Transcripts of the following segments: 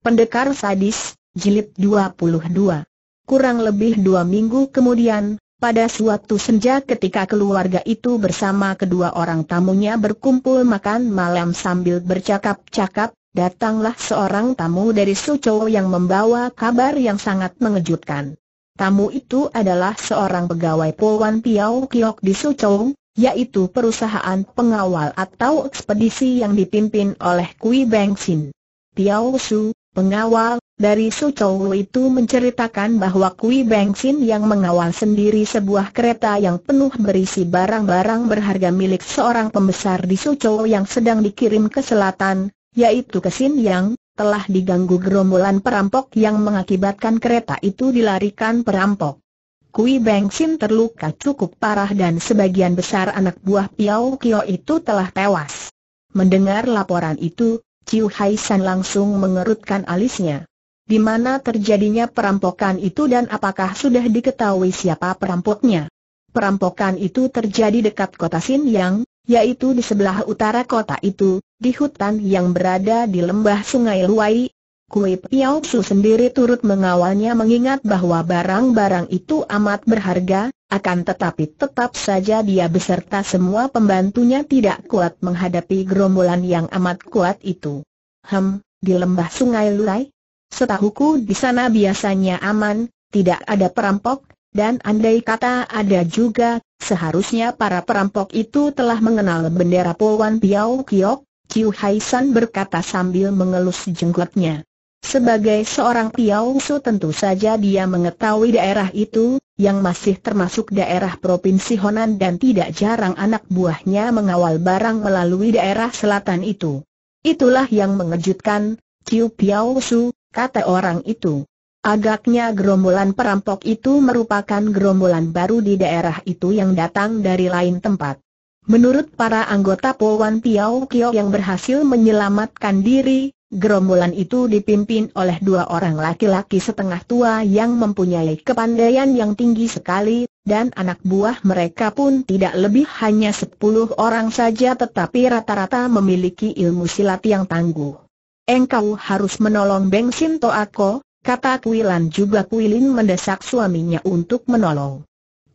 Pendekar Sadis, Jilid 22 Kurang lebih dua minggu kemudian, pada suatu senja ketika keluarga itu bersama kedua orang tamunya berkumpul makan malam sambil bercakap-cakap, datanglah seorang tamu dari Suzhou yang membawa kabar yang sangat mengejutkan. Tamu itu adalah seorang pegawai Polwan Piao Kiok di Suzhou, yaitu perusahaan pengawal atau ekspedisi yang dipimpin oleh Kui Bengsin. Piao Su, pengawal, dari Sucowu itu menceritakan bahwa Kui Bengsin yang mengawal sendiri sebuah kereta yang penuh berisi barang-barang berharga milik seorang pembesar di Sucowu yang sedang dikirim ke selatan, yaitu ke Yang, telah diganggu gerombolan perampok yang mengakibatkan kereta itu dilarikan perampok. Kui Bengsin terluka cukup parah dan sebagian besar anak buah Piao Kio itu telah tewas. Mendengar laporan itu, Ciu Hai San langsung mengerutkan alisnya. Di mana terjadinya perampokan itu dan apakah sudah diketahui siapa perampoknya? Perampokan itu terjadi dekat kota Sin Yang, yaitu di sebelah utara kota itu, di hutan yang berada di lembah sungai Luai. Kui Piao Su sendiri turut mengawalnya mengingat bahwa barang-barang itu amat berharga, akan tetapi tetap saja dia beserta semua pembantunya tidak kuat menghadapi gerombolan yang amat kuat itu. Hem, di lembah sungai Lulai? Setahuku di sana biasanya aman, tidak ada perampok, dan andai kata ada juga, seharusnya para perampok itu telah mengenal bendera Polwan Piao Kiok, Kiu San berkata sambil mengelus jenggotnya. Sebagai seorang Piausu tentu saja dia mengetahui daerah itu, yang masih termasuk daerah Provinsi Honan dan tidak jarang anak buahnya mengawal barang melalui daerah selatan itu. Itulah yang mengejutkan, Ciu Piausu, kata orang itu. Agaknya gerombolan perampok itu merupakan gerombolan baru di daerah itu yang datang dari lain tempat. Menurut para anggota Polwan Piau Kio yang berhasil menyelamatkan diri, Gerombolan itu dipimpin oleh dua orang laki-laki setengah tua yang mempunyai kepandaian yang tinggi sekali, dan anak buah mereka pun tidak lebih hanya sepuluh orang saja tetapi rata-rata memiliki ilmu silat yang tangguh. Engkau harus menolong Beng Sin aku, kata Kuilan juga Kuilin mendesak suaminya untuk menolong.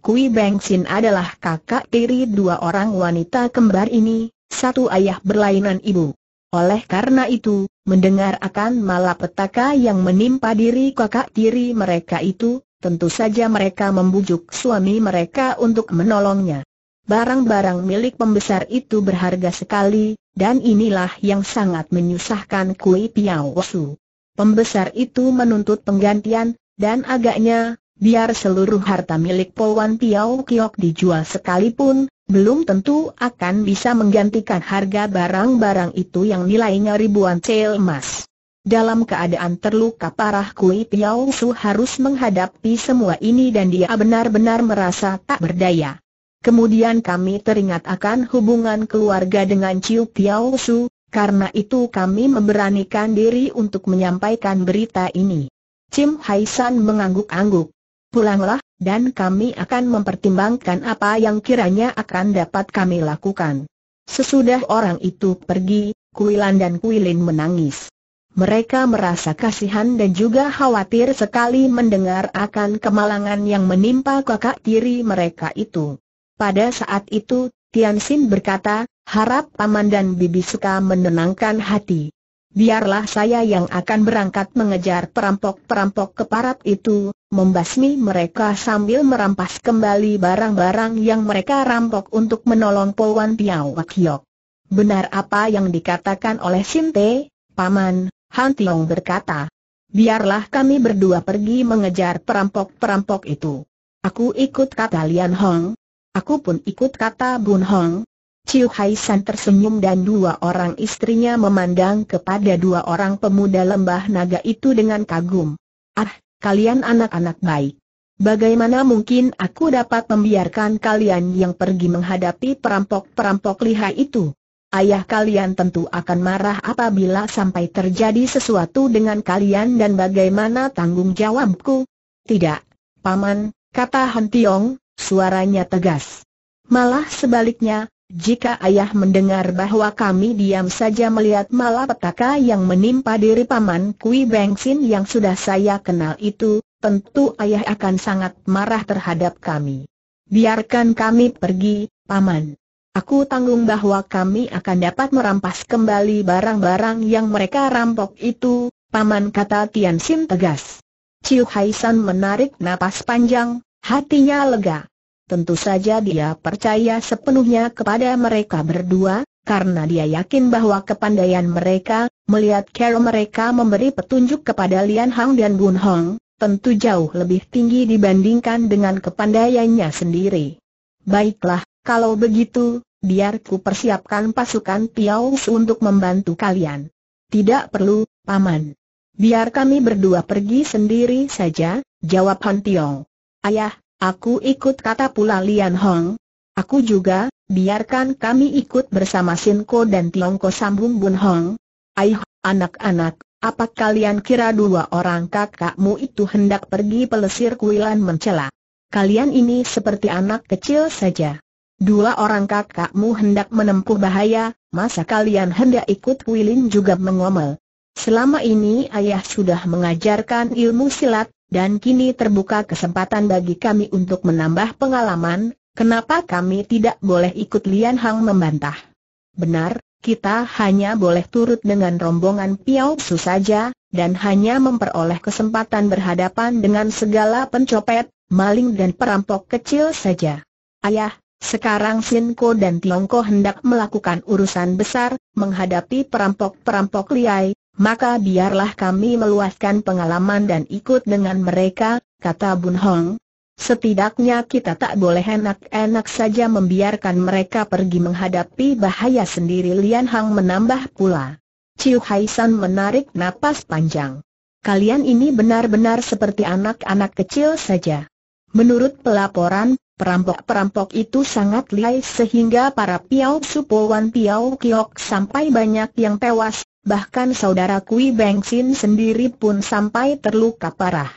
Kui Beng Sin adalah kakak tiri dua orang wanita kembar ini, satu ayah berlainan ibu. Oleh karena itu, mendengar akan malapetaka yang menimpa diri kakak tiri mereka itu, tentu saja mereka membujuk suami mereka untuk menolongnya. Barang-barang milik pembesar itu berharga sekali, dan inilah yang sangat menyusahkan Kui Piao Su. Pembesar itu menuntut penggantian, dan agaknya, Biar seluruh harta milik Polwan piao Kiok dijual sekalipun, belum tentu akan bisa menggantikan harga barang-barang itu yang nilainya ribuan cel emas. Dalam keadaan terluka parah Kui Piao Su harus menghadapi semua ini dan dia benar-benar merasa tak berdaya. Kemudian kami teringat akan hubungan keluarga dengan Ciu Piao Su, karena itu kami memberanikan diri untuk menyampaikan berita ini. Cim Hai San mengangguk-angguk pulanglah, dan kami akan mempertimbangkan apa yang kiranya akan dapat kami lakukan. Sesudah orang itu pergi, Kuilan dan Kuilin menangis. Mereka merasa kasihan dan juga khawatir sekali mendengar akan kemalangan yang menimpa kakak tiri mereka itu. Pada saat itu, Tian Xin berkata, harap paman dan bibi suka menenangkan hati biarlah saya yang akan berangkat mengejar perampok-perampok keparat itu, membasmi mereka sambil merampas kembali barang-barang yang mereka rampok untuk menolong Powan Piao Wakyok. Benar apa yang dikatakan oleh Sinte, Paman, Han Tiong berkata. Biarlah kami berdua pergi mengejar perampok-perampok itu. Aku ikut kata Lian Hong. Aku pun ikut kata Bun Hong, Ciu Hai San tersenyum dan dua orang istrinya memandang kepada dua orang pemuda lembah naga itu dengan kagum. Ah, kalian anak-anak baik. Bagaimana mungkin aku dapat membiarkan kalian yang pergi menghadapi perampok-perampok lihai itu? Ayah kalian tentu akan marah apabila sampai terjadi sesuatu dengan kalian dan bagaimana tanggung jawabku? Tidak, Paman, kata Han Tiong, suaranya tegas. Malah sebaliknya, jika ayah mendengar bahwa kami diam saja melihat malapetaka yang menimpa diri paman Kui Bengsin yang sudah saya kenal itu, tentu ayah akan sangat marah terhadap kami. Biarkan kami pergi, paman. Aku tanggung bahwa kami akan dapat merampas kembali barang-barang yang mereka rampok itu, paman kata Tian Xin tegas. Chiu Hai San menarik napas panjang, hatinya lega. Tentu saja dia percaya sepenuhnya kepada mereka berdua, karena dia yakin bahwa kepandaian mereka, melihat Carol mereka memberi petunjuk kepada Lian Hang dan Bun Hong, tentu jauh lebih tinggi dibandingkan dengan kepandaiannya sendiri. Baiklah, kalau begitu, biar ku persiapkan pasukan Piaus untuk membantu kalian. Tidak perlu, Paman. Biar kami berdua pergi sendiri saja, jawab Han Tiong. Ayah, Aku ikut kata pula Lian Hong. Aku juga, biarkan kami ikut bersama Sinko dan Tiongko sambung Bun Hong. Aih, anak-anak, apa kalian kira dua orang kakakmu itu hendak pergi pelesir kuilan mencela? Kalian ini seperti anak kecil saja. Dua orang kakakmu hendak menempuh bahaya, masa kalian hendak ikut kuilin juga mengomel. Selama ini ayah sudah mengajarkan ilmu silat, dan kini terbuka kesempatan bagi kami untuk menambah pengalaman, kenapa kami tidak boleh ikut Lian Hang membantah? Benar, kita hanya boleh turut dengan rombongan Piao Su saja, dan hanya memperoleh kesempatan berhadapan dengan segala pencopet, maling dan perampok kecil saja. Ayah, sekarang Ko dan Ko hendak melakukan urusan besar, menghadapi perampok-perampok liai, maka biarlah kami meluaskan pengalaman dan ikut dengan mereka, kata Bun Hong. Setidaknya kita tak boleh enak-enak saja membiarkan mereka pergi menghadapi bahaya sendiri Lian Hang menambah pula. Ciu Hai San menarik napas panjang. Kalian ini benar-benar seperti anak-anak kecil saja. Menurut pelaporan, perampok-perampok itu sangat lihai sehingga para Piao Supowan Piao Kiok sampai banyak yang tewas, bahkan saudara Kui Sin sendiri pun sampai terluka parah.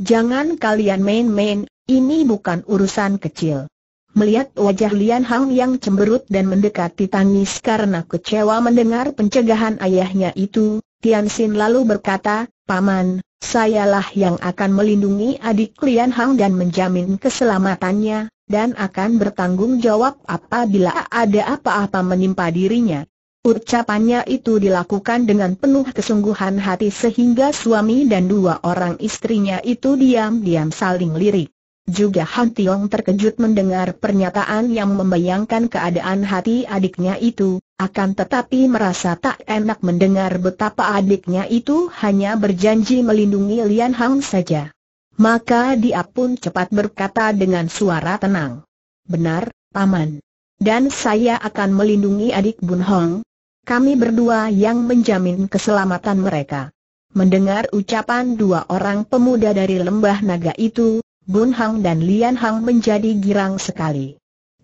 Jangan kalian main-main, ini bukan urusan kecil. Melihat wajah Lian Hang yang cemberut dan mendekati tangis karena kecewa mendengar pencegahan ayahnya itu, Tian Xin lalu berkata, Paman, sayalah yang akan melindungi adik Lian Hang dan menjamin keselamatannya, dan akan bertanggung jawab apabila ada apa-apa menimpa dirinya. Ucapannya itu dilakukan dengan penuh kesungguhan hati sehingga suami dan dua orang istrinya itu diam-diam saling lirik. Juga Han Tiong terkejut mendengar pernyataan yang membayangkan keadaan hati adiknya itu, akan tetapi merasa tak enak mendengar betapa adiknya itu hanya berjanji melindungi Lian Hang saja. Maka dia pun cepat berkata dengan suara tenang. Benar, Paman. Dan saya akan melindungi adik Bun Hong, kami berdua yang menjamin keselamatan mereka. Mendengar ucapan dua orang pemuda dari lembah naga itu, Bun Hang dan Lian Hang menjadi girang sekali.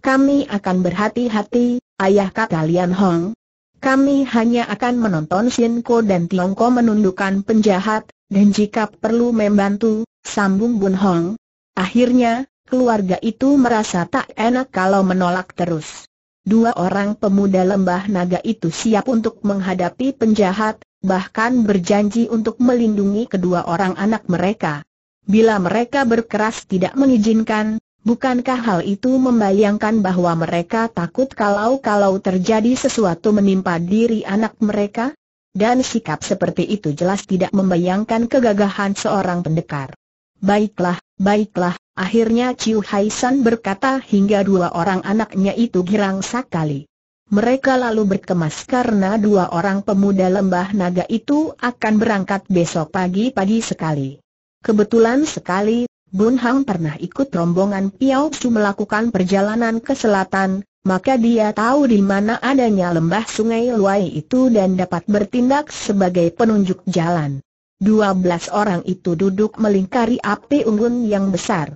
Kami akan berhati-hati, ayah kata Lian Hong. Kami hanya akan menonton Ko dan Ko menundukkan penjahat, dan jika perlu membantu, sambung Bun Hong. Akhirnya, keluarga itu merasa tak enak kalau menolak terus dua orang pemuda lembah naga itu siap untuk menghadapi penjahat, bahkan berjanji untuk melindungi kedua orang anak mereka. Bila mereka berkeras tidak mengizinkan, bukankah hal itu membayangkan bahwa mereka takut kalau-kalau terjadi sesuatu menimpa diri anak mereka? Dan sikap seperti itu jelas tidak membayangkan kegagahan seorang pendekar. Baiklah, baiklah, Akhirnya Chiu Hai San berkata hingga dua orang anaknya itu girang sekali. Mereka lalu berkemas karena dua orang pemuda lembah naga itu akan berangkat besok pagi-pagi sekali. Kebetulan sekali, Bun Hang pernah ikut rombongan Piao Su melakukan perjalanan ke selatan, maka dia tahu di mana adanya lembah sungai Luai itu dan dapat bertindak sebagai penunjuk jalan. Dua belas orang itu duduk melingkari api unggun yang besar.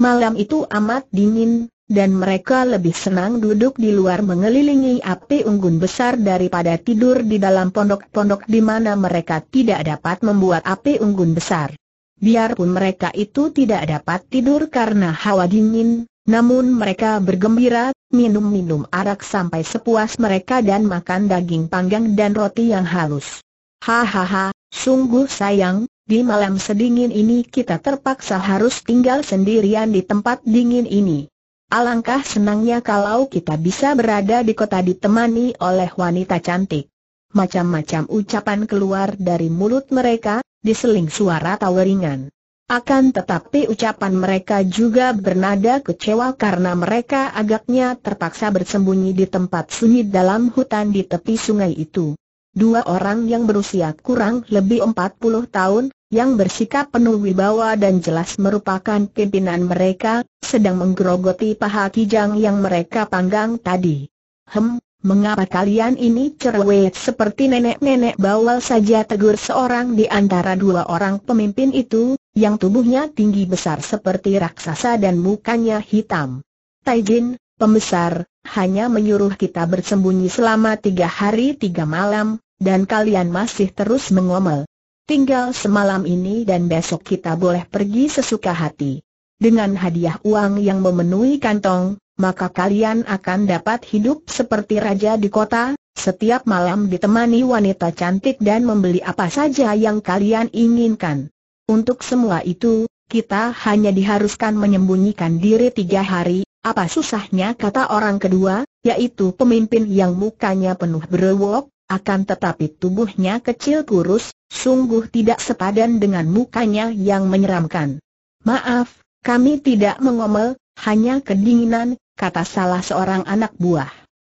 Malam itu amat dingin, dan mereka lebih senang duduk di luar mengelilingi api unggun besar daripada tidur di dalam pondok-pondok di mana mereka tidak dapat membuat api unggun besar. Biarpun mereka itu tidak dapat tidur karena hawa dingin, namun mereka bergembira, minum-minum arak sampai sepuas mereka dan makan daging panggang dan roti yang halus. Hahaha, sungguh sayang, di malam sedingin ini kita terpaksa harus tinggal sendirian di tempat dingin ini. Alangkah senangnya kalau kita bisa berada di kota ditemani oleh wanita cantik. Macam-macam ucapan keluar dari mulut mereka, diseling suara taweringan. Akan tetapi ucapan mereka juga bernada kecewa karena mereka agaknya terpaksa bersembunyi di tempat sunyi dalam hutan di tepi sungai itu. Dua orang yang berusia kurang lebih 40 tahun, yang bersikap penuh wibawa dan jelas merupakan pimpinan mereka, sedang menggerogoti paha kijang yang mereka panggang tadi. Hem, mengapa kalian ini cerewet seperti nenek-nenek bawal saja tegur seorang di antara dua orang pemimpin itu, yang tubuhnya tinggi besar seperti raksasa dan mukanya hitam. Taijin, pembesar, hanya menyuruh kita bersembunyi selama tiga hari tiga malam, dan kalian masih terus mengomel. Tinggal semalam ini dan besok kita boleh pergi sesuka hati. Dengan hadiah uang yang memenuhi kantong, maka kalian akan dapat hidup seperti raja di kota, setiap malam ditemani wanita cantik dan membeli apa saja yang kalian inginkan. Untuk semua itu, kita hanya diharuskan menyembunyikan diri tiga hari, apa susahnya kata orang kedua, yaitu pemimpin yang mukanya penuh berewok, akan tetapi tubuhnya kecil kurus, sungguh tidak sepadan dengan mukanya yang menyeramkan. Maaf, kami tidak mengomel, hanya kedinginan, kata salah seorang anak buah.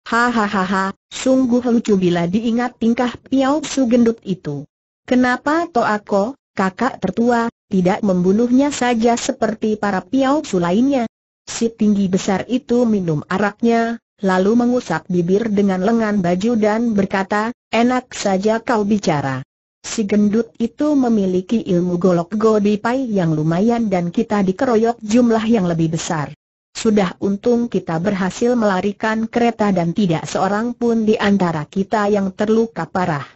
Hahaha, sungguh lucu bila diingat tingkah Piao Su gendut itu. Kenapa Toako, kakak tertua, tidak membunuhnya saja seperti para Piao Su lainnya? Si tinggi besar itu minum araknya, lalu mengusap bibir dengan lengan baju dan berkata, enak saja kau bicara. Si gendut itu memiliki ilmu golok godipai yang lumayan dan kita dikeroyok jumlah yang lebih besar. Sudah untung kita berhasil melarikan kereta dan tidak seorang pun di antara kita yang terluka parah.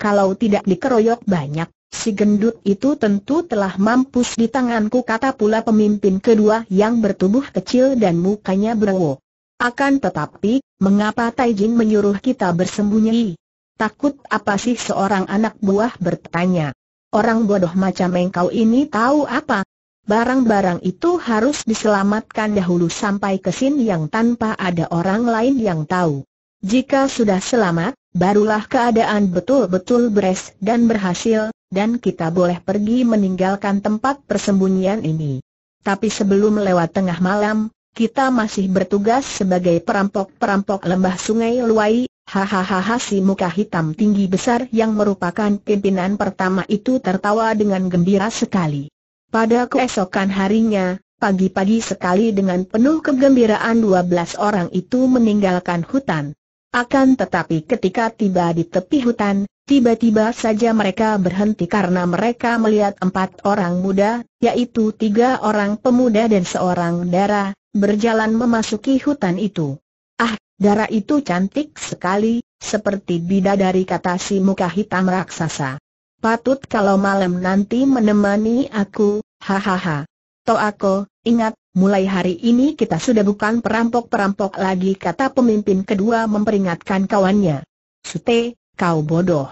Kalau tidak dikeroyok banyak, si gendut itu tentu telah mampus di tanganku kata pula pemimpin kedua yang bertubuh kecil dan mukanya berwo. Akan tetapi, mengapa Taijin menyuruh kita bersembunyi? Takut apa sih seorang anak buah bertanya. Orang bodoh macam engkau ini tahu apa? Barang-barang itu harus diselamatkan dahulu sampai ke sini yang tanpa ada orang lain yang tahu. Jika sudah selamat, barulah keadaan betul-betul beres dan berhasil, dan kita boleh pergi meninggalkan tempat persembunyian ini. Tapi sebelum lewat tengah malam, kita masih bertugas sebagai perampok-perampok lembah sungai Luai, Hahaha si muka hitam tinggi besar yang merupakan pimpinan pertama itu tertawa dengan gembira sekali. Pada keesokan harinya, pagi-pagi sekali dengan penuh kegembiraan 12 orang itu meninggalkan hutan. Akan tetapi ketika tiba di tepi hutan, tiba-tiba saja mereka berhenti karena mereka melihat empat orang muda, yaitu tiga orang pemuda dan seorang dara, berjalan memasuki hutan itu. Ah, Darah itu cantik sekali, seperti bida dari kata si muka hitam raksasa. Patut kalau malam nanti menemani aku, hahaha. aku, ingat, mulai hari ini kita sudah bukan perampok-perampok lagi kata pemimpin kedua memperingatkan kawannya. Sute, kau bodoh.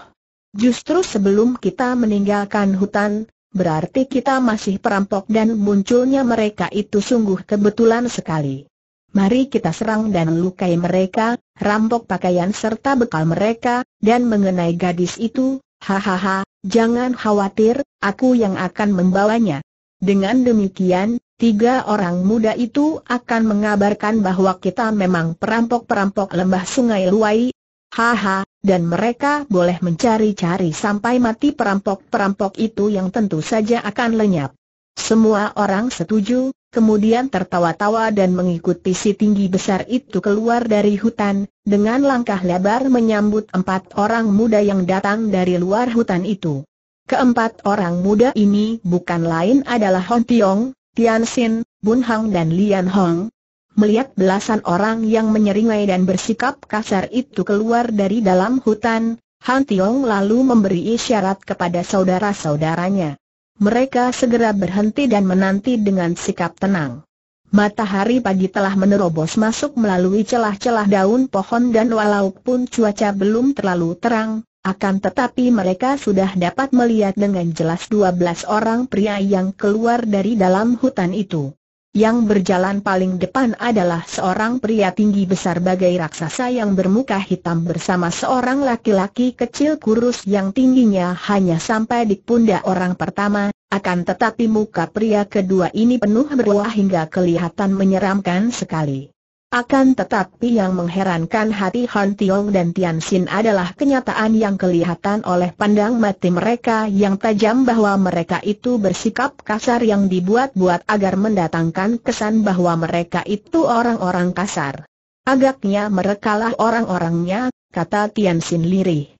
Justru sebelum kita meninggalkan hutan, berarti kita masih perampok dan munculnya mereka itu sungguh kebetulan sekali. Mari kita serang dan lukai mereka, rampok pakaian serta bekal mereka, dan mengenai gadis itu, hahaha, jangan khawatir, aku yang akan membawanya. Dengan demikian, tiga orang muda itu akan mengabarkan bahwa kita memang perampok-perampok lembah sungai Luai. Haha, dan mereka boleh mencari-cari sampai mati perampok-perampok itu yang tentu saja akan lenyap. Semua orang setuju, kemudian tertawa-tawa dan mengikuti si tinggi besar itu keluar dari hutan, dengan langkah lebar menyambut empat orang muda yang datang dari luar hutan itu. Keempat orang muda ini bukan lain adalah Hon Tiong, Tian Xin, Bun Hang dan Lian Hong. Melihat belasan orang yang menyeringai dan bersikap kasar itu keluar dari dalam hutan, Han Tiong lalu memberi isyarat kepada saudara-saudaranya. Mereka segera berhenti dan menanti dengan sikap tenang. Matahari pagi telah menerobos masuk melalui celah-celah daun pohon dan walaupun cuaca belum terlalu terang, akan tetapi mereka sudah dapat melihat dengan jelas 12 orang pria yang keluar dari dalam hutan itu. Yang berjalan paling depan adalah seorang pria tinggi besar bagai raksasa yang bermuka hitam bersama seorang laki-laki kecil kurus yang tingginya hanya sampai di pundak orang pertama, akan tetapi muka pria kedua ini penuh berwah hingga kelihatan menyeramkan sekali. Akan tetapi yang mengherankan hati Han Tiong dan Tian Xin adalah kenyataan yang kelihatan oleh pandang mati mereka yang tajam bahwa mereka itu bersikap kasar yang dibuat-buat agar mendatangkan kesan bahwa mereka itu orang-orang kasar. Agaknya merekalah orang-orangnya, kata Tian Xin lirih.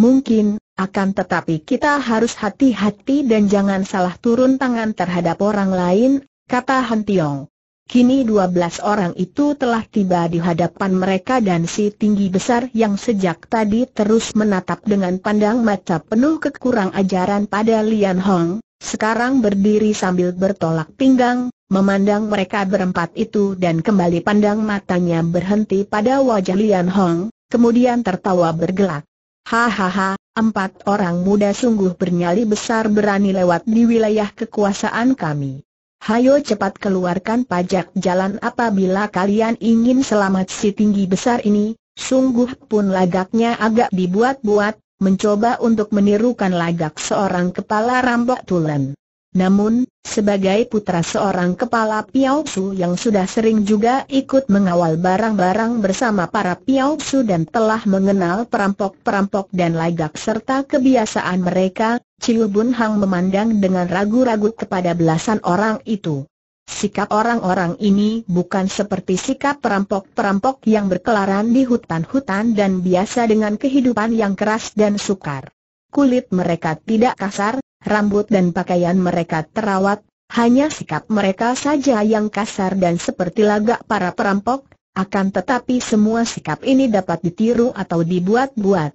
Mungkin, akan tetapi kita harus hati-hati dan jangan salah turun tangan terhadap orang lain, kata Han Tiong. Kini dua belas orang itu telah tiba di hadapan mereka dan si tinggi besar yang sejak tadi terus menatap dengan pandang mata penuh kekurang ajaran pada Lian Hong, sekarang berdiri sambil bertolak pinggang, memandang mereka berempat itu dan kembali pandang matanya berhenti pada wajah Lian Hong, kemudian tertawa bergelak. Hahaha, empat orang muda sungguh bernyali besar berani lewat di wilayah kekuasaan kami. Hayo cepat keluarkan pajak jalan apabila kalian ingin selamat si tinggi besar ini, sungguh pun lagaknya agak dibuat-buat, mencoba untuk menirukan lagak seorang kepala rambak tulen. Namun, sebagai putra seorang kepala su yang sudah sering juga ikut mengawal barang-barang bersama para su dan telah mengenal perampok-perampok dan lagak serta kebiasaan mereka, Chiu Bun Hang memandang dengan ragu-ragu kepada belasan orang itu. Sikap orang-orang ini bukan seperti sikap perampok-perampok yang berkelaran di hutan-hutan dan biasa dengan kehidupan yang keras dan sukar. Kulit mereka tidak kasar, rambut dan pakaian mereka terawat, hanya sikap mereka saja yang kasar dan seperti lagak para perampok, akan tetapi semua sikap ini dapat ditiru atau dibuat-buat.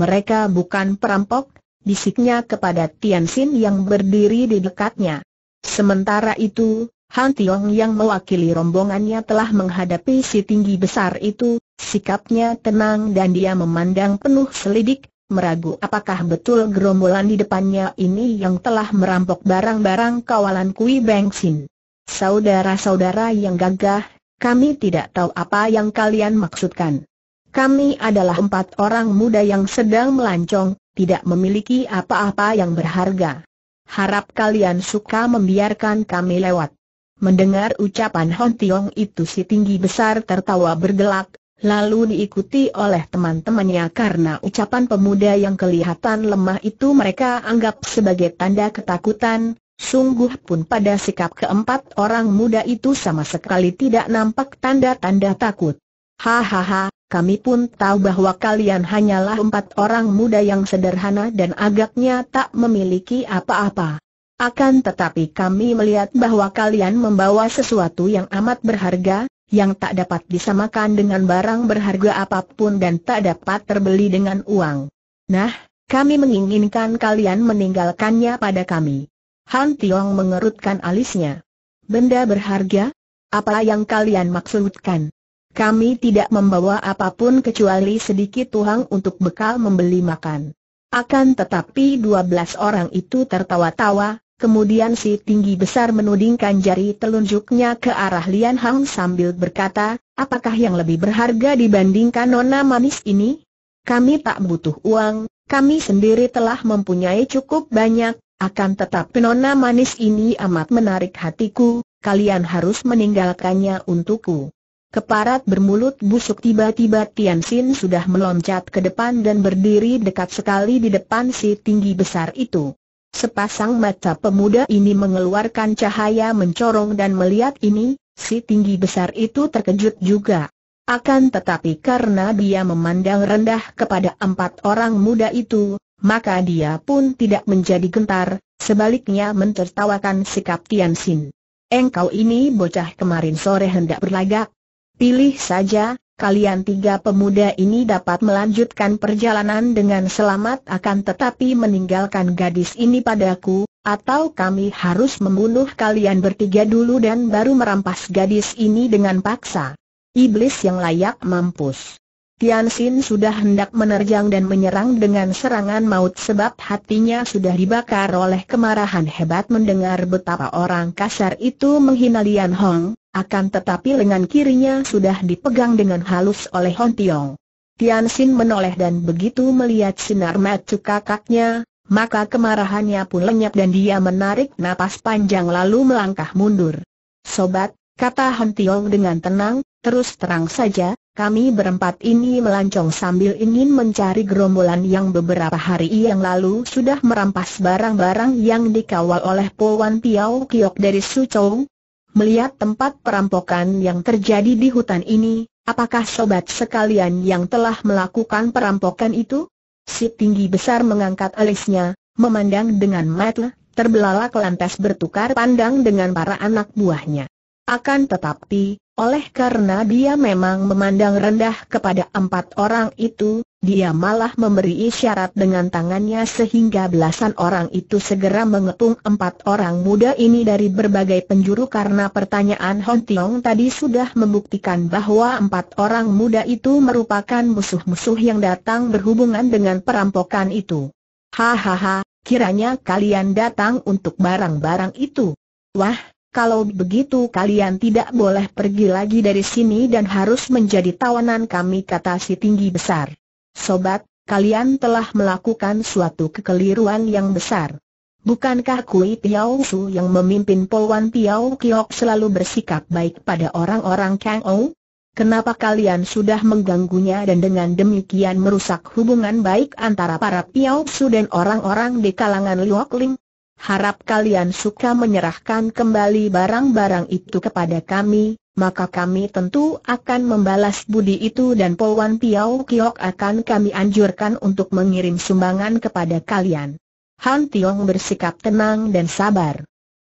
Mereka bukan perampok, bisiknya kepada Tian Xin yang berdiri di dekatnya. Sementara itu, Han Tiong yang mewakili rombongannya telah menghadapi si tinggi besar itu, sikapnya tenang dan dia memandang penuh selidik, meragu apakah betul gerombolan di depannya ini yang telah merampok barang-barang kawalan Kui Sin. Saudara-saudara yang gagah, kami tidak tahu apa yang kalian maksudkan. Kami adalah empat orang muda yang sedang melancong, tidak memiliki apa-apa yang berharga. Harap kalian suka membiarkan kami lewat. Mendengar ucapan Hon Tiong itu si tinggi besar tertawa bergelak, lalu diikuti oleh teman-temannya karena ucapan pemuda yang kelihatan lemah itu mereka anggap sebagai tanda ketakutan, sungguh pun pada sikap keempat orang muda itu sama sekali tidak nampak tanda-tanda takut. Hahaha, kami pun tahu bahwa kalian hanyalah empat orang muda yang sederhana dan agaknya tak memiliki apa-apa. Akan tetapi kami melihat bahwa kalian membawa sesuatu yang amat berharga, yang tak dapat disamakan dengan barang berharga apapun dan tak dapat terbeli dengan uang. Nah, kami menginginkan kalian meninggalkannya pada kami. Han Tiong mengerutkan alisnya. Benda berharga? Apa yang kalian maksudkan? Kami tidak membawa apapun kecuali sedikit uang untuk bekal membeli makan. Akan tetapi dua belas orang itu tertawa-tawa, Kemudian si tinggi besar menudingkan jari telunjuknya ke arah Lian Hang sambil berkata, apakah yang lebih berharga dibandingkan nona manis ini? Kami tak butuh uang, kami sendiri telah mempunyai cukup banyak, akan tetap, nona manis ini amat menarik hatiku, kalian harus meninggalkannya untukku. Keparat bermulut busuk tiba-tiba Tian Xin sudah meloncat ke depan dan berdiri dekat sekali di depan si tinggi besar itu. Sepasang mata pemuda ini mengeluarkan cahaya mencorong dan melihat ini, si tinggi besar itu terkejut juga. Akan tetapi karena dia memandang rendah kepada empat orang muda itu, maka dia pun tidak menjadi gentar, sebaliknya mentertawakan sikap Tian Xin. Engkau ini bocah kemarin sore hendak berlagak. Pilih saja, kalian tiga pemuda ini dapat melanjutkan perjalanan dengan selamat akan tetapi meninggalkan gadis ini padaku, atau kami harus membunuh kalian bertiga dulu dan baru merampas gadis ini dengan paksa. Iblis yang layak mampus. Tian Xin sudah hendak menerjang dan menyerang dengan serangan maut sebab hatinya sudah dibakar oleh kemarahan hebat mendengar betapa orang kasar itu menghina Lian Hong, akan tetapi lengan kirinya sudah dipegang dengan halus oleh Hon Tiong. Tian Xin menoleh dan begitu melihat sinar mata kakaknya, maka kemarahannya pun lenyap dan dia menarik napas panjang lalu melangkah mundur. Sobat, kata Hon Tiong dengan tenang, terus terang saja, kami berempat ini melancong sambil ingin mencari gerombolan yang beberapa hari yang lalu sudah merampas barang-barang yang dikawal oleh Wan Piao Kiok dari Suzhou, Melihat tempat perampokan yang terjadi di hutan ini, apakah sobat sekalian yang telah melakukan perampokan itu? Si tinggi besar mengangkat alisnya, memandang dengan mata, terbelalak lantas bertukar pandang dengan para anak buahnya. Akan tetapi, oleh karena dia memang memandang rendah kepada empat orang itu, dia malah memberi isyarat dengan tangannya sehingga belasan orang itu segera mengepung empat orang muda ini dari berbagai penjuru karena pertanyaan Hon Tiong tadi sudah membuktikan bahwa empat orang muda itu merupakan musuh-musuh yang datang berhubungan dengan perampokan itu. Hahaha, kiranya kalian datang untuk barang-barang itu. Wah, kalau begitu kalian tidak boleh pergi lagi dari sini dan harus menjadi tawanan kami kata si tinggi besar. Sobat, kalian telah melakukan suatu kekeliruan yang besar. Bukankah Kui Piao Su yang memimpin Polwan Piao Kiok selalu bersikap baik pada orang-orang Kang Ou? Kenapa kalian sudah mengganggunya dan dengan demikian merusak hubungan baik antara para Piao Su dan orang-orang di kalangan Liu Ling? harap kalian suka menyerahkan kembali barang-barang itu kepada kami, maka kami tentu akan membalas budi itu dan Polwan Piao Kiok akan kami anjurkan untuk mengirim sumbangan kepada kalian. Han Tiong bersikap tenang dan sabar.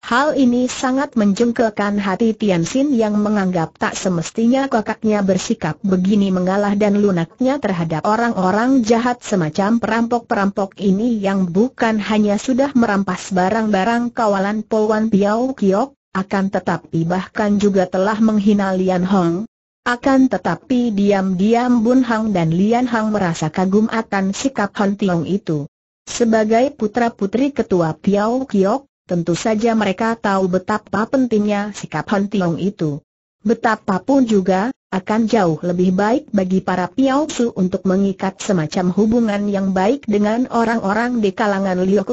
Hal ini sangat menjengkelkan hati Tian Xin yang menganggap tak semestinya kakaknya bersikap begini mengalah dan lunaknya terhadap orang-orang jahat semacam perampok-perampok ini yang bukan hanya sudah merampas barang-barang kawalan Polwan Piao Kiok, akan tetapi bahkan juga telah menghina Lian Hong. Akan tetapi diam-diam Bun Hang dan Lian Hang merasa kagum akan sikap Hon Tiong itu. Sebagai putra-putri ketua Piao Kiok, Tentu saja mereka tahu betapa pentingnya sikap Han Tiong itu. Betapapun juga, akan jauh lebih baik bagi para Su untuk mengikat semacam hubungan yang baik dengan orang-orang di kalangan Liu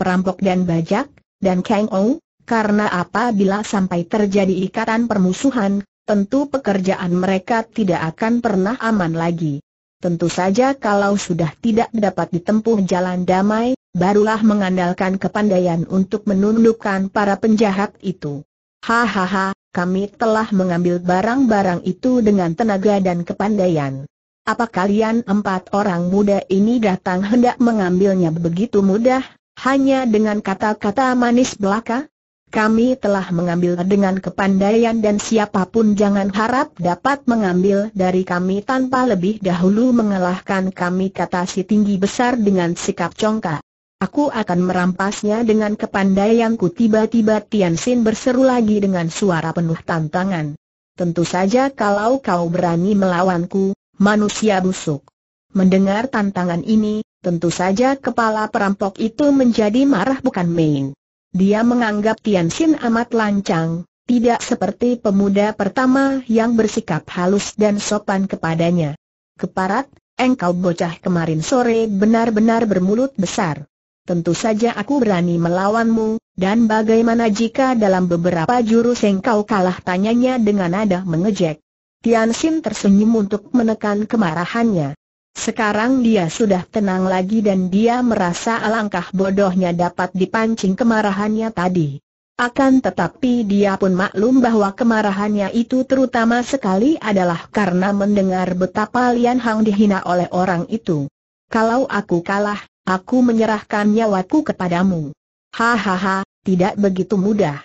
perampok dan bajak, dan Kang Ou, karena apabila sampai terjadi ikatan permusuhan, tentu pekerjaan mereka tidak akan pernah aman lagi. Tentu saja kalau sudah tidak dapat ditempuh jalan damai, barulah mengandalkan kepandaian untuk menundukkan para penjahat itu. Hahaha, kami telah mengambil barang-barang itu dengan tenaga dan kepandaian. Apa kalian empat orang muda ini datang hendak mengambilnya begitu mudah, hanya dengan kata-kata manis belaka? Kami telah mengambil dengan kepandaian dan siapapun jangan harap dapat mengambil dari kami tanpa lebih dahulu mengalahkan kami kata si tinggi besar dengan sikap congkak. Aku akan merampasnya dengan kepandaianku tiba-tiba Tian Xin berseru lagi dengan suara penuh tantangan. Tentu saja kalau kau berani melawanku, manusia busuk. Mendengar tantangan ini, tentu saja kepala perampok itu menjadi marah bukan main. Dia menganggap Tian Xin amat lancang, tidak seperti pemuda pertama yang bersikap halus dan sopan kepadanya. Keparat, engkau bocah kemarin sore benar-benar bermulut besar tentu saja aku berani melawanmu, dan bagaimana jika dalam beberapa jurus engkau kalah tanyanya dengan nada mengejek. Tian Xin tersenyum untuk menekan kemarahannya. Sekarang dia sudah tenang lagi dan dia merasa alangkah bodohnya dapat dipancing kemarahannya tadi. Akan tetapi dia pun maklum bahwa kemarahannya itu terutama sekali adalah karena mendengar betapa Lian Hang dihina oleh orang itu. Kalau aku kalah, Aku menyerahkan nyawaku kepadamu. Hahaha, tidak begitu mudah.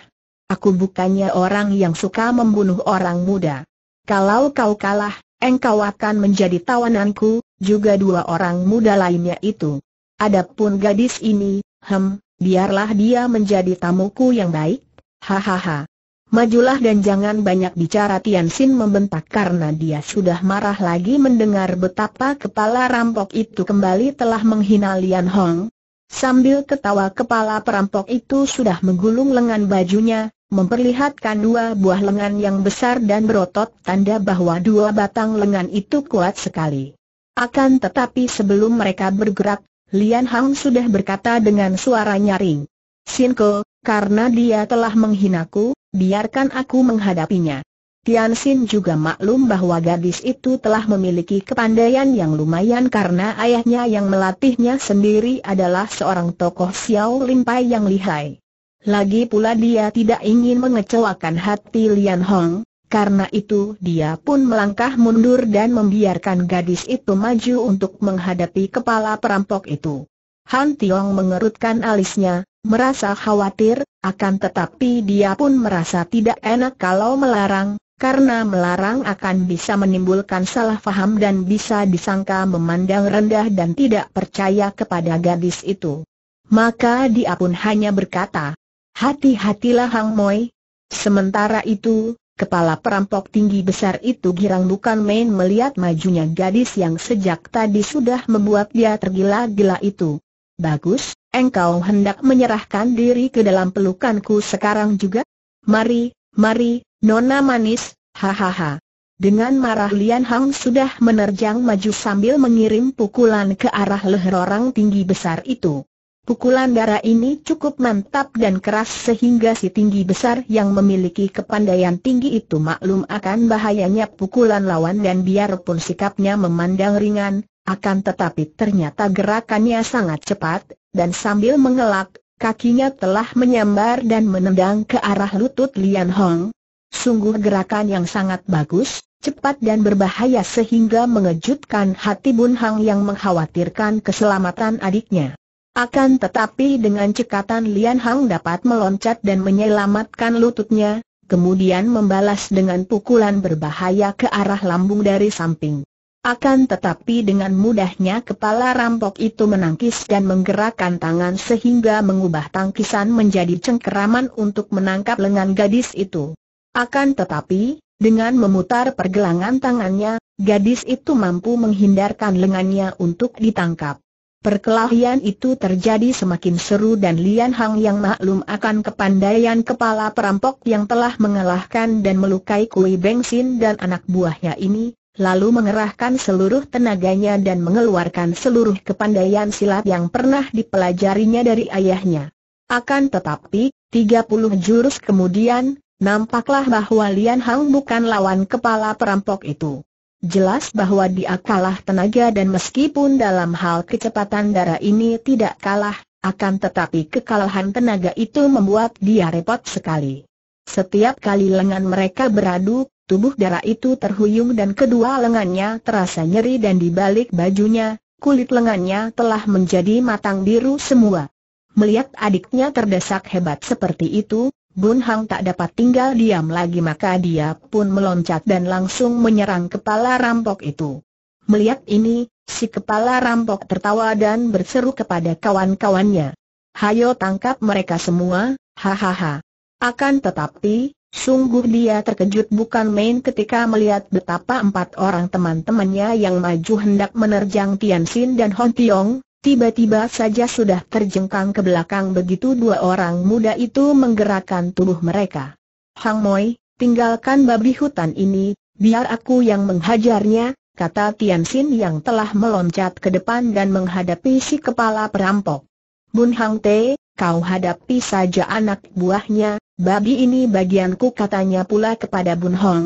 Aku bukannya orang yang suka membunuh orang muda. Kalau kau kalah, engkau akan menjadi tawananku, juga dua orang muda lainnya itu. Adapun gadis ini, hem, biarlah dia menjadi tamuku yang baik. Hahaha. Majulah dan jangan banyak bicara Tian Xin membentak karena dia sudah marah lagi mendengar betapa kepala rampok itu kembali telah menghina Lian Hong. Sambil ketawa kepala perampok itu sudah menggulung lengan bajunya, memperlihatkan dua buah lengan yang besar dan berotot tanda bahwa dua batang lengan itu kuat sekali. Akan tetapi sebelum mereka bergerak, Lian Hong sudah berkata dengan suara nyaring. Sinko, karena dia telah menghinaku, biarkan aku menghadapinya. Tian Xin juga maklum bahwa gadis itu telah memiliki kepandaian yang lumayan karena ayahnya yang melatihnya sendiri adalah seorang tokoh Xiao Limpai yang lihai. Lagi pula dia tidak ingin mengecewakan hati Lian Hong, karena itu dia pun melangkah mundur dan membiarkan gadis itu maju untuk menghadapi kepala perampok itu. Han Tiong mengerutkan alisnya, merasa khawatir, akan tetapi dia pun merasa tidak enak kalau melarang, karena melarang akan bisa menimbulkan salah faham dan bisa disangka memandang rendah dan tidak percaya kepada gadis itu. Maka dia pun hanya berkata, hati-hatilah Hang Moi. Sementara itu, Kepala perampok tinggi besar itu girang bukan main melihat majunya gadis yang sejak tadi sudah membuat dia tergila-gila itu. Bagus, engkau hendak menyerahkan diri ke dalam pelukanku sekarang juga? Mari, mari, nona manis, hahaha. Dengan marah Lian Hang sudah menerjang maju sambil mengirim pukulan ke arah leher orang tinggi besar itu. Pukulan darah ini cukup mantap dan keras sehingga si tinggi besar yang memiliki kepandaian tinggi itu maklum akan bahayanya pukulan lawan dan biarpun sikapnya memandang ringan, akan tetapi ternyata gerakannya sangat cepat, dan sambil mengelak, kakinya telah menyambar dan menendang ke arah lutut Lian Hong. Sungguh gerakan yang sangat bagus, cepat dan berbahaya sehingga mengejutkan hati Bun Hang yang mengkhawatirkan keselamatan adiknya. Akan tetapi dengan cekatan Lian Hang dapat meloncat dan menyelamatkan lututnya, kemudian membalas dengan pukulan berbahaya ke arah lambung dari samping. Akan tetapi dengan mudahnya kepala rampok itu menangkis dan menggerakkan tangan sehingga mengubah tangkisan menjadi cengkeraman untuk menangkap lengan gadis itu. Akan tetapi, dengan memutar pergelangan tangannya, gadis itu mampu menghindarkan lengannya untuk ditangkap. Perkelahian itu terjadi semakin seru dan Lian Hang yang maklum akan kepandaian kepala perampok yang telah mengalahkan dan melukai Kui Beng Xin dan anak buahnya ini, lalu mengerahkan seluruh tenaganya dan mengeluarkan seluruh kepandaian silat yang pernah dipelajarinya dari ayahnya. Akan tetapi, 30 jurus kemudian, nampaklah bahwa Lian Hang bukan lawan kepala perampok itu. Jelas bahwa dia kalah tenaga dan meskipun dalam hal kecepatan darah ini tidak kalah, akan tetapi kekalahan tenaga itu membuat dia repot sekali. Setiap kali lengan mereka beradu, Tubuh darah itu terhuyung dan kedua lengannya terasa nyeri dan di balik bajunya, kulit lengannya telah menjadi matang biru semua. Melihat adiknya terdesak hebat seperti itu, Bun Hang tak dapat tinggal diam lagi maka dia pun meloncat dan langsung menyerang kepala rampok itu. Melihat ini, si kepala rampok tertawa dan berseru kepada kawan-kawannya. Hayo tangkap mereka semua, hahaha. Akan tetapi, Sungguh dia terkejut bukan main ketika melihat betapa empat orang teman-temannya yang maju hendak menerjang Tian Xin dan Hon Tiong, tiba-tiba saja sudah terjengkang ke belakang begitu dua orang muda itu menggerakkan tubuh mereka. Hang Moi, tinggalkan babi hutan ini, biar aku yang menghajarnya, kata Tian Xin yang telah meloncat ke depan dan menghadapi si kepala perampok. Bun Hang Te, kau hadapi saja anak buahnya, babi ini bagianku katanya pula kepada Bun Hong.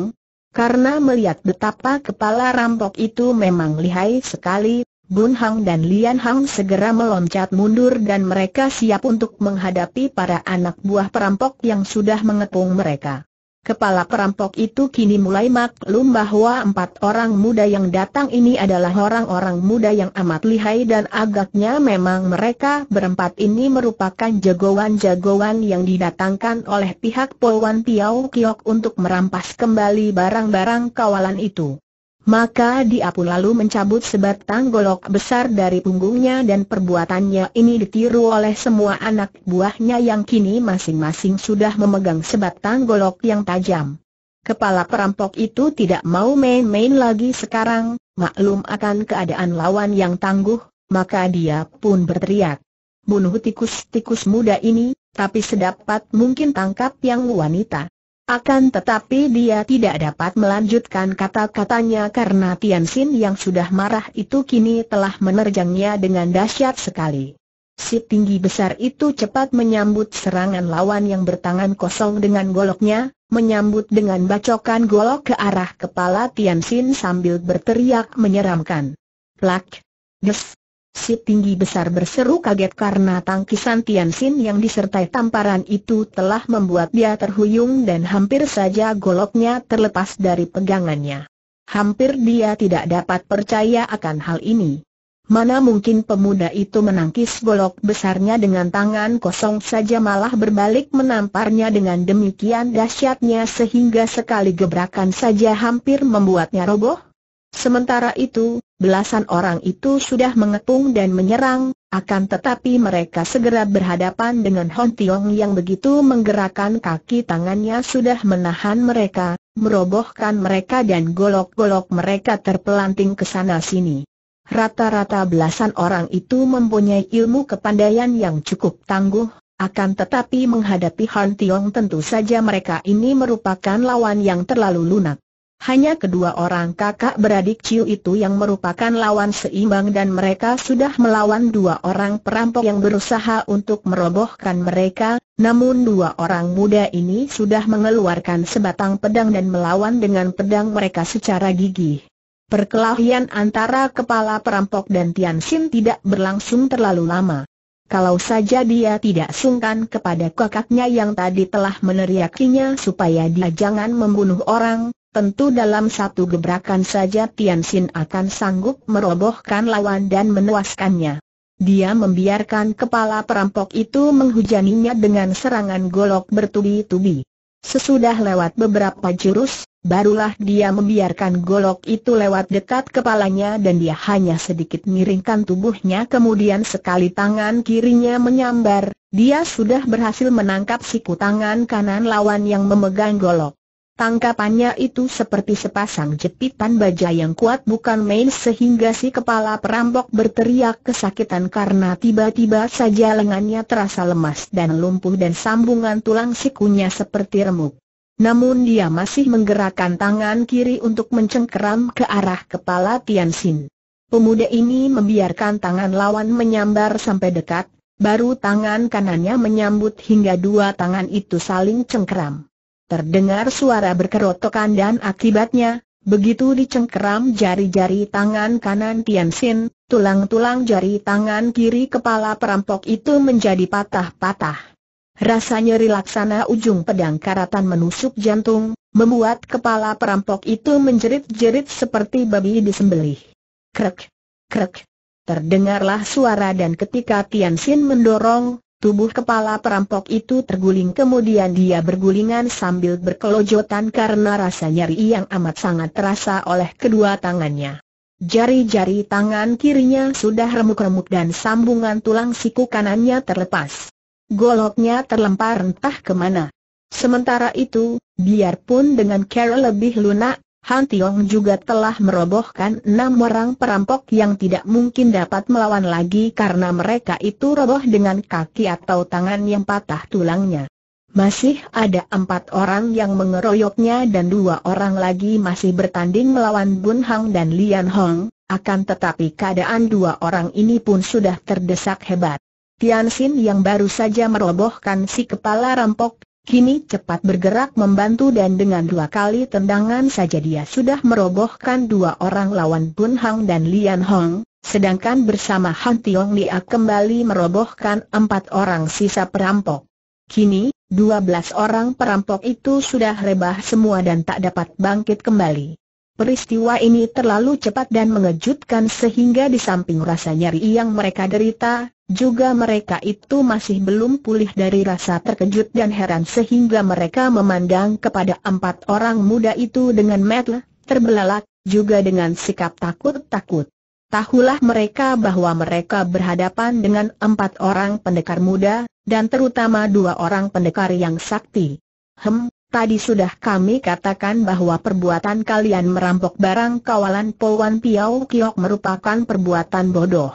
Karena melihat betapa kepala rampok itu memang lihai sekali, Bun Hong dan Lian Hong segera meloncat mundur dan mereka siap untuk menghadapi para anak buah perampok yang sudah mengepung mereka. Kepala perampok itu kini mulai maklum bahwa empat orang muda yang datang ini adalah orang-orang muda yang amat lihai dan agaknya memang mereka berempat ini merupakan jagoan-jagoan yang didatangkan oleh pihak Polwan Piau Kiok untuk merampas kembali barang-barang kawalan itu. Maka dia pun lalu mencabut sebatang golok besar dari punggungnya dan perbuatannya ini ditiru oleh semua anak buahnya yang kini masing-masing sudah memegang sebatang golok yang tajam. Kepala perampok itu tidak mau main-main lagi sekarang, maklum akan keadaan lawan yang tangguh, maka dia pun berteriak. Bunuh tikus-tikus muda ini, tapi sedapat mungkin tangkap yang wanita. Akan tetapi dia tidak dapat melanjutkan kata-katanya karena Tian Xin yang sudah marah itu kini telah menerjangnya dengan dahsyat sekali. Si tinggi besar itu cepat menyambut serangan lawan yang bertangan kosong dengan goloknya, menyambut dengan bacokan golok ke arah kepala Tian Xin sambil berteriak menyeramkan. Plak! Des! Si tinggi besar berseru kaget karena tangkisan Tian Xin yang disertai tamparan itu telah membuat dia terhuyung dan hampir saja goloknya terlepas dari pegangannya. Hampir dia tidak dapat percaya akan hal ini. Mana mungkin pemuda itu menangkis golok besarnya dengan tangan kosong saja malah berbalik menamparnya dengan demikian dahsyatnya sehingga sekali gebrakan saja hampir membuatnya roboh? Sementara itu, belasan orang itu sudah mengepung dan menyerang, akan tetapi mereka segera berhadapan dengan Hon Tiong yang begitu menggerakkan kaki tangannya sudah menahan mereka, merobohkan mereka dan golok-golok mereka terpelanting ke sana-sini. Rata-rata belasan orang itu mempunyai ilmu kepandaian yang cukup tangguh, akan tetapi menghadapi Han Tiong tentu saja mereka ini merupakan lawan yang terlalu lunak. Hanya kedua orang kakak beradik Ciu itu yang merupakan lawan seimbang dan mereka sudah melawan dua orang perampok yang berusaha untuk merobohkan mereka, namun dua orang muda ini sudah mengeluarkan sebatang pedang dan melawan dengan pedang mereka secara gigih. Perkelahian antara kepala perampok dan Tian Xin tidak berlangsung terlalu lama. Kalau saja dia tidak sungkan kepada kakaknya yang tadi telah meneriakinya supaya dia jangan membunuh orang, tentu dalam satu gebrakan saja Tian Xin akan sanggup merobohkan lawan dan menewaskannya. Dia membiarkan kepala perampok itu menghujaninya dengan serangan golok bertubi-tubi. Sesudah lewat beberapa jurus, barulah dia membiarkan golok itu lewat dekat kepalanya dan dia hanya sedikit miringkan tubuhnya kemudian sekali tangan kirinya menyambar, dia sudah berhasil menangkap siku tangan kanan lawan yang memegang golok. Tangkapannya itu seperti sepasang jepitan baja yang kuat bukan main sehingga si kepala perampok berteriak kesakitan karena tiba-tiba saja lengannya terasa lemas dan lumpuh dan sambungan tulang sikunya seperti remuk. Namun dia masih menggerakkan tangan kiri untuk mencengkeram ke arah kepala Tian Xin. Pemuda ini membiarkan tangan lawan menyambar sampai dekat, baru tangan kanannya menyambut hingga dua tangan itu saling cengkeram. Terdengar suara berkerotokan dan akibatnya, begitu dicengkeram jari-jari tangan kanan Tian Xin, tulang-tulang jari tangan kiri kepala perampok itu menjadi patah-patah. Rasanya rilaksana ujung pedang karatan menusuk jantung, membuat kepala perampok itu menjerit-jerit seperti babi disembelih. Krek, krek. Terdengarlah suara dan ketika Tian Xin mendorong, Tubuh kepala perampok itu terguling kemudian dia bergulingan sambil berkelojotan karena rasa nyeri yang amat sangat terasa oleh kedua tangannya. Jari-jari tangan kirinya sudah remuk-remuk dan sambungan tulang siku kanannya terlepas. Goloknya terlempar entah kemana. Sementara itu, biarpun dengan cara lebih lunak, Han Tiong juga telah merobohkan enam orang perampok yang tidak mungkin dapat melawan lagi karena mereka itu roboh dengan kaki atau tangan yang patah tulangnya. Masih ada empat orang yang mengeroyoknya dan dua orang lagi masih bertanding melawan Bun Hang dan Lian Hong, akan tetapi keadaan dua orang ini pun sudah terdesak hebat. Tian Xin yang baru saja merobohkan si kepala rampok Kini cepat bergerak membantu dan dengan dua kali tendangan saja dia sudah merobohkan dua orang lawan Bun Hang dan Lian Hong, sedangkan bersama Han Tiong Lia kembali merobohkan empat orang sisa perampok. Kini, dua belas orang perampok itu sudah rebah semua dan tak dapat bangkit kembali. Peristiwa ini terlalu cepat dan mengejutkan sehingga di samping rasa nyeri yang mereka derita, juga mereka itu masih belum pulih dari rasa terkejut dan heran sehingga mereka memandang kepada empat orang muda itu dengan mata terbelalak, juga dengan sikap takut-takut. Tahulah mereka bahwa mereka berhadapan dengan empat orang pendekar muda, dan terutama dua orang pendekar yang sakti. Hem, Tadi sudah kami katakan bahwa perbuatan kalian merampok barang kawalan Powan Piau Kiok merupakan perbuatan bodoh.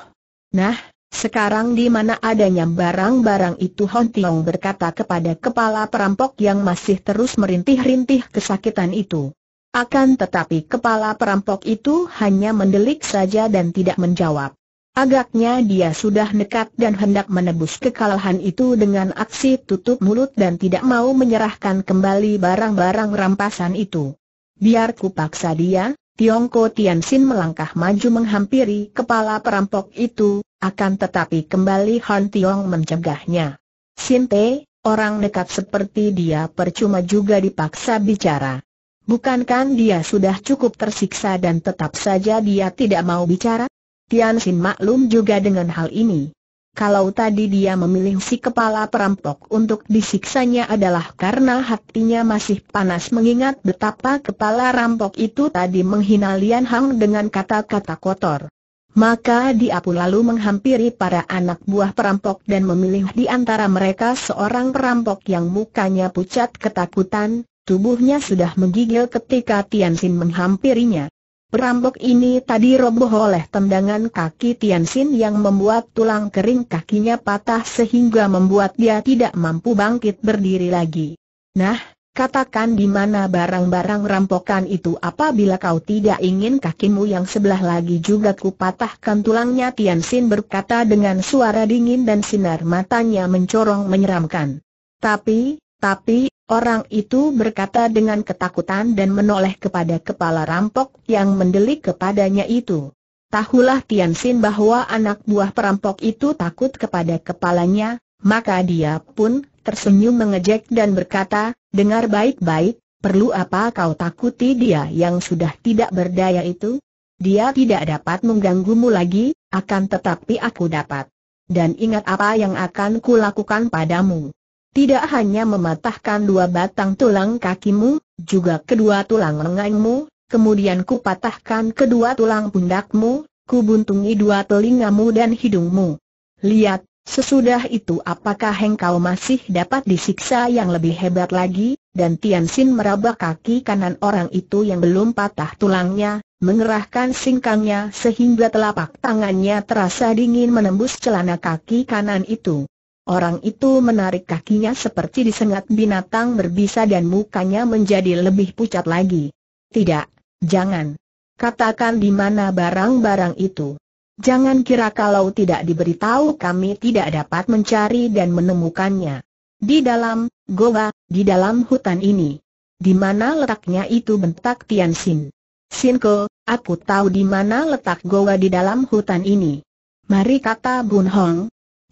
Nah, sekarang di mana adanya barang-barang itu Hon Tiong berkata kepada kepala perampok yang masih terus merintih-rintih kesakitan itu. Akan tetapi kepala perampok itu hanya mendelik saja dan tidak menjawab. Agaknya dia sudah nekat dan hendak menebus kekalahan itu dengan aksi tutup mulut dan tidak mau menyerahkan kembali barang-barang rampasan itu. Biar paksa dia, Tiongko Tianxin melangkah maju menghampiri kepala perampok itu, akan tetapi kembali Han Tiong mencegahnya. Sinte, orang nekat seperti dia percuma juga dipaksa bicara. Bukankan dia sudah cukup tersiksa dan tetap saja dia tidak mau bicara? Tian Xin maklum juga dengan hal ini. Kalau tadi dia memilih si kepala perampok untuk disiksanya adalah karena hatinya masih panas mengingat betapa kepala rampok itu tadi menghina Lian Hang dengan kata-kata kotor. Maka dia pun lalu menghampiri para anak buah perampok dan memilih di antara mereka seorang perampok yang mukanya pucat ketakutan, tubuhnya sudah menggigil ketika Tian Xin menghampirinya. Perampok ini tadi roboh oleh tendangan kaki Tianxin yang membuat tulang kering kakinya patah sehingga membuat dia tidak mampu bangkit berdiri lagi. Nah, katakan di mana barang-barang rampokan itu apabila kau tidak ingin kakimu yang sebelah lagi juga kupatahkan tulangnya Tianxin berkata dengan suara dingin dan sinar matanya mencorong menyeramkan. Tapi, tapi, Orang itu berkata dengan ketakutan dan menoleh kepada kepala rampok yang mendelik kepadanya itu. Tahulah Tian Xin bahwa anak buah perampok itu takut kepada kepalanya, maka dia pun tersenyum mengejek dan berkata, dengar baik-baik, perlu apa kau takuti dia yang sudah tidak berdaya itu? Dia tidak dapat mengganggumu lagi, akan tetapi aku dapat. Dan ingat apa yang akan kulakukan padamu tidak hanya mematahkan dua batang tulang kakimu, juga kedua tulang lenganmu, kemudian kupatahkan kedua tulang pundakmu, kubuntungi dua telingamu dan hidungmu. Lihat, sesudah itu apakah engkau masih dapat disiksa yang lebih hebat lagi? Dan Tian Xin meraba kaki kanan orang itu yang belum patah tulangnya, mengerahkan singkangnya sehingga telapak tangannya terasa dingin menembus celana kaki kanan itu. Orang itu menarik kakinya seperti disengat binatang berbisa dan mukanya menjadi lebih pucat lagi. Tidak, jangan. Katakan di mana barang-barang itu. Jangan kira kalau tidak diberitahu kami tidak dapat mencari dan menemukannya. Di dalam, goa, di dalam hutan ini. Di mana letaknya itu bentak Tian Xin. Sinko, aku tahu di mana letak goa di dalam hutan ini. Mari kata Bun Hong,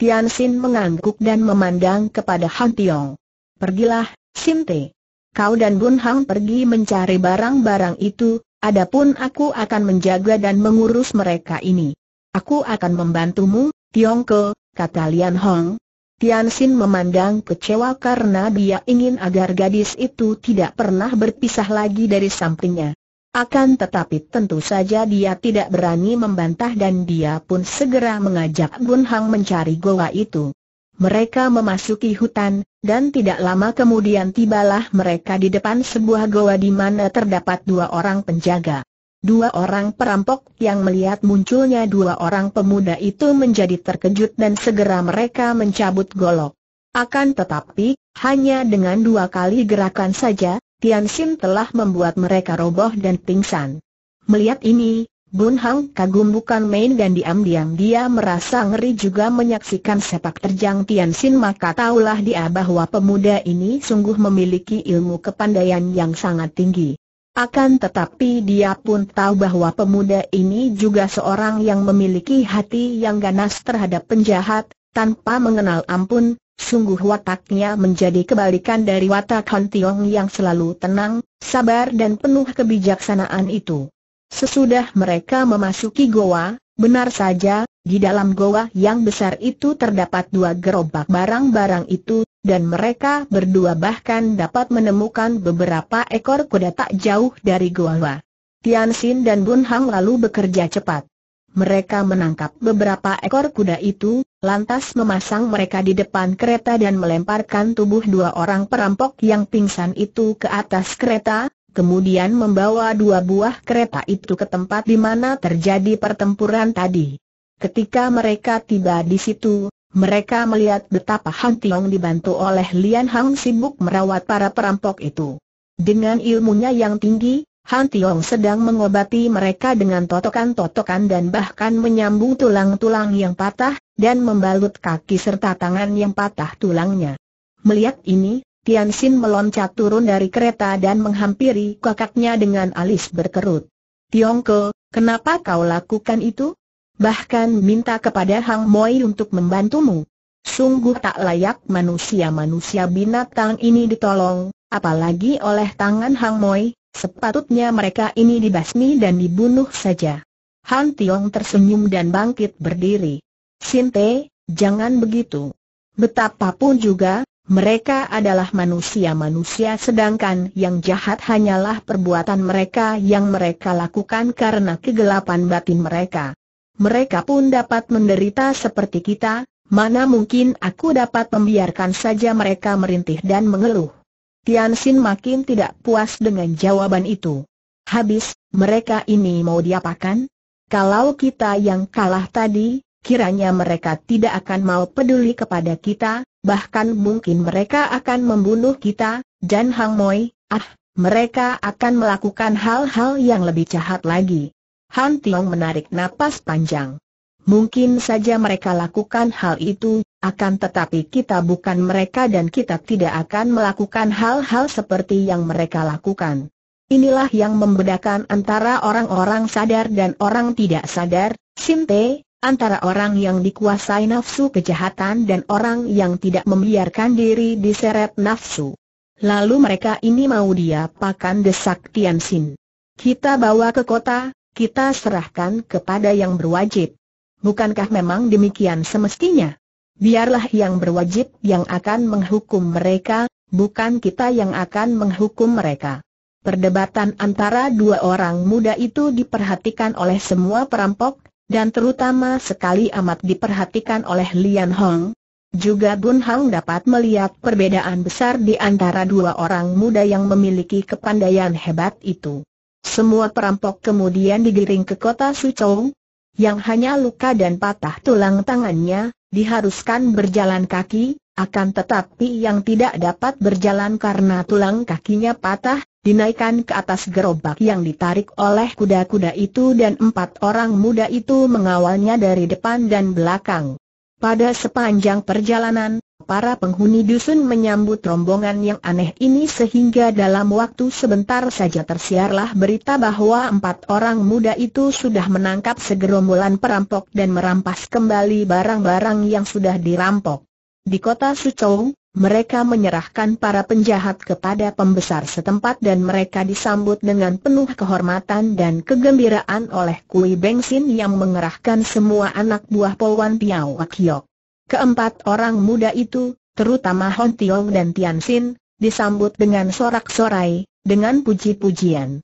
Tian Xin mengangguk dan memandang kepada Han Tiong. Pergilah, Sim Te. Kau dan Bun Hang pergi mencari barang-barang itu, adapun aku akan menjaga dan mengurus mereka ini. Aku akan membantumu, Tiong Ke, kata Lian Hong. Tian Xin memandang kecewa karena dia ingin agar gadis itu tidak pernah berpisah lagi dari sampingnya. Akan tetapi tentu saja dia tidak berani membantah dan dia pun segera mengajak Bun Hang mencari goa itu. Mereka memasuki hutan, dan tidak lama kemudian tibalah mereka di depan sebuah goa di mana terdapat dua orang penjaga. Dua orang perampok yang melihat munculnya dua orang pemuda itu menjadi terkejut dan segera mereka mencabut golok. Akan tetapi, hanya dengan dua kali gerakan saja, Tian Xin telah membuat mereka roboh dan pingsan. Melihat ini, Bun Hang kagum bukan main dan diam-diam dia merasa ngeri juga menyaksikan sepak terjang Tian Xin maka taulah dia bahwa pemuda ini sungguh memiliki ilmu kepandaian yang sangat tinggi. Akan tetapi dia pun tahu bahwa pemuda ini juga seorang yang memiliki hati yang ganas terhadap penjahat, tanpa mengenal ampun, sungguh wataknya menjadi kebalikan dari watak Han Tiong yang selalu tenang, sabar dan penuh kebijaksanaan itu. Sesudah mereka memasuki goa, benar saja, di dalam goa yang besar itu terdapat dua gerobak barang-barang itu, dan mereka berdua bahkan dapat menemukan beberapa ekor kuda tak jauh dari goa. Tian Xin dan Bun Hang lalu bekerja cepat. Mereka menangkap beberapa ekor kuda itu, lantas memasang mereka di depan kereta dan melemparkan tubuh dua orang perampok yang pingsan itu ke atas kereta, kemudian membawa dua buah kereta itu ke tempat di mana terjadi pertempuran tadi. Ketika mereka tiba di situ, mereka melihat betapa Han Tiong dibantu oleh Lian Hang sibuk merawat para perampok itu. Dengan ilmunya yang tinggi, Han Tiong sedang mengobati mereka dengan totokan-totokan dan bahkan menyambung tulang-tulang yang patah, dan membalut kaki serta tangan yang patah tulangnya. Melihat ini, Tian Xin meloncat turun dari kereta dan menghampiri kakaknya dengan alis berkerut. Tiong Ke, kenapa kau lakukan itu? Bahkan minta kepada Hang Moi untuk membantumu. Sungguh tak layak manusia-manusia binatang ini ditolong, apalagi oleh tangan Hang Moi, Sepatutnya mereka ini dibasmi dan dibunuh saja. Han Tiong tersenyum dan bangkit berdiri. Sinte, jangan begitu. Betapapun juga, mereka adalah manusia-manusia sedangkan yang jahat hanyalah perbuatan mereka yang mereka lakukan karena kegelapan batin mereka. Mereka pun dapat menderita seperti kita, mana mungkin aku dapat membiarkan saja mereka merintih dan mengeluh. Tian Xin makin tidak puas dengan jawaban itu. Habis, mereka ini mau diapakan? Kalau kita yang kalah tadi, kiranya mereka tidak akan mau peduli kepada kita, bahkan mungkin mereka akan membunuh kita, dan Hang Moi, ah, mereka akan melakukan hal-hal yang lebih jahat lagi. Han Tiong menarik napas panjang. Mungkin saja mereka lakukan hal itu, akan tetapi kita bukan mereka dan kita tidak akan melakukan hal-hal seperti yang mereka lakukan. Inilah yang membedakan antara orang-orang sadar dan orang tidak sadar, Sinte, antara orang yang dikuasai nafsu kejahatan dan orang yang tidak membiarkan diri diseret nafsu. Lalu mereka ini mau dia, pakan desak Tian Xin. Kita bawa ke kota, kita serahkan kepada yang berwajib. Bukankah memang demikian semestinya? biarlah yang berwajib yang akan menghukum mereka, bukan kita yang akan menghukum mereka. Perdebatan antara dua orang muda itu diperhatikan oleh semua perampok, dan terutama sekali amat diperhatikan oleh Lian Hong. Juga Bun Hang dapat melihat perbedaan besar di antara dua orang muda yang memiliki kepandaian hebat itu. Semua perampok kemudian digiring ke kota Suchong, yang hanya luka dan patah tulang tangannya, diharuskan berjalan kaki, akan tetapi yang tidak dapat berjalan karena tulang kakinya patah, dinaikkan ke atas gerobak yang ditarik oleh kuda-kuda itu dan empat orang muda itu mengawalnya dari depan dan belakang. Pada sepanjang perjalanan, Para penghuni dusun menyambut rombongan yang aneh ini sehingga dalam waktu sebentar saja tersiarlah berita bahwa empat orang muda itu sudah menangkap segerombolan perampok dan merampas kembali barang-barang yang sudah dirampok. Di kota Suzhou, mereka menyerahkan para penjahat kepada pembesar setempat dan mereka disambut dengan penuh kehormatan dan kegembiraan oleh Kui Bengsin yang mengerahkan semua anak buah Polwan Piao Keempat orang muda itu, terutama Hon Tiong dan Tian Xin, disambut dengan sorak-sorai, dengan puji-pujian.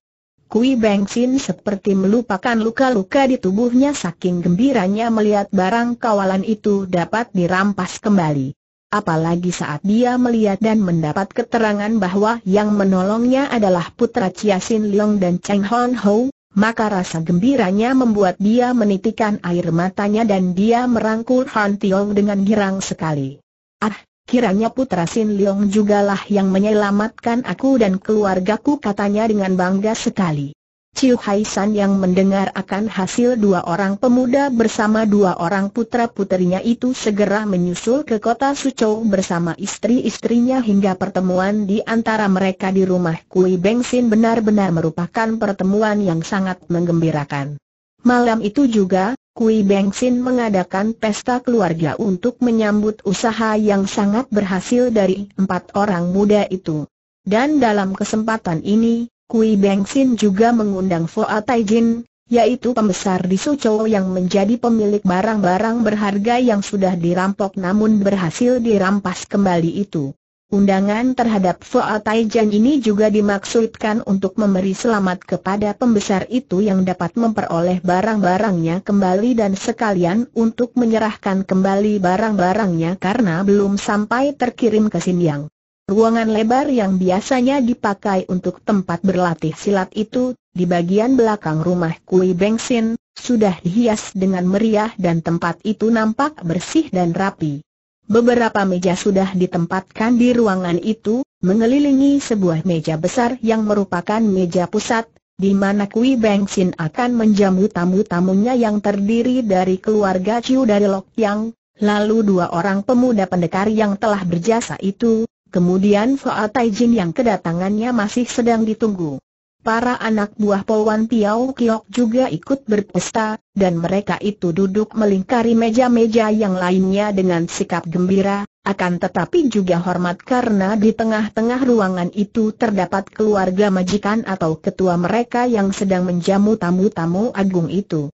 Kui Beng Xin seperti melupakan luka-luka di tubuhnya saking gembiranya melihat barang kawalan itu dapat dirampas kembali. Apalagi saat dia melihat dan mendapat keterangan bahwa yang menolongnya adalah putra Chia Sin Leong dan Cheng Hon Hou maka rasa gembiranya membuat dia menitikan air matanya dan dia merangkul Han Tiong dengan girang sekali. Ah, kiranya putra Sin Leong jugalah yang menyelamatkan aku dan keluargaku katanya dengan bangga sekali. Chiu Hai San yang mendengar akan hasil dua orang pemuda bersama dua orang putra-putrinya itu segera menyusul ke kota Suzhou bersama istri-istrinya hingga pertemuan di antara mereka di rumah Kui Beng Sin benar-benar merupakan pertemuan yang sangat menggembirakan. Malam itu juga, Kui Beng Sin mengadakan pesta keluarga untuk menyambut usaha yang sangat berhasil dari empat orang muda itu. Dan dalam kesempatan ini, Kui Beng Sin juga mengundang Foa Taijin, yaitu pembesar di Suzhou yang menjadi pemilik barang-barang berharga yang sudah dirampok namun berhasil dirampas kembali itu. Undangan terhadap Foa Taijin ini juga dimaksudkan untuk memberi selamat kepada pembesar itu yang dapat memperoleh barang-barangnya kembali dan sekalian untuk menyerahkan kembali barang-barangnya karena belum sampai terkirim ke Xinjiang. Ruangan lebar yang biasanya dipakai untuk tempat berlatih silat itu, di bagian belakang rumah Kui Bengsin, sudah dihias dengan meriah dan tempat itu nampak bersih dan rapi. Beberapa meja sudah ditempatkan di ruangan itu, mengelilingi sebuah meja besar yang merupakan meja pusat, di mana Kui Bengsin akan menjamu tamu-tamunya yang terdiri dari keluarga Ciu dari Lok Yang, lalu dua orang pemuda pendekar yang telah berjasa itu, Kemudian soal Taijin yang kedatangannya masih sedang ditunggu. Para anak buah Polwan Piao Kiok juga ikut berpesta, dan mereka itu duduk melingkari meja-meja yang lainnya dengan sikap gembira, akan tetapi juga hormat karena di tengah-tengah ruangan itu terdapat keluarga majikan atau ketua mereka yang sedang menjamu tamu-tamu agung itu.